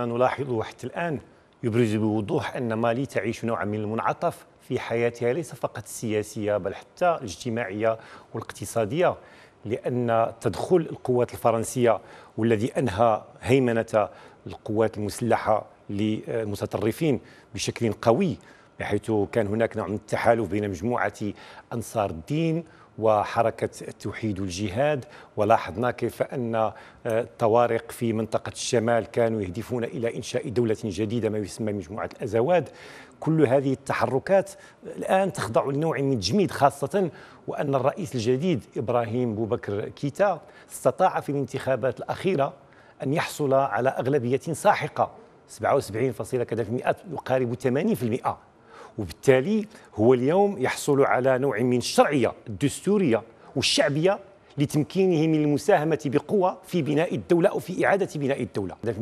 ما نلاحظه حتى الآن يبرز بوضوح أن مالي تعيش نوعا من المنعطف في حياتها ليس فقط السياسية بل حتى الاجتماعية والاقتصادية لأن تدخل القوات الفرنسية والذي أنهى هيمنة القوات المسلحة للمتطرفين بشكل قوي حيث كان هناك نوع من التحالف بين مجموعة أنصار الدين وحركة التوحيد والجهاد ولاحظنا كيف أن آه، الطوارق في منطقة الشمال كانوا يهدفون إلى إنشاء دولة جديدة ما يسمى مجموعة الأزواد كل هذه التحركات الآن تخضع لنوع من التجميد خاصة وأن الرئيس الجديد إبراهيم بوبكر كيتا استطاع في الانتخابات الأخيرة أن يحصل على أغلبية ساحقة 77 فاصلة كذا في المئة يقارب 80% وبالتالي هو اليوم يحصل على نوع من الشرعيه الدستوريه والشعبيه لتمكينه من المساهمه بقوه في بناء الدوله او في اعاده بناء الدوله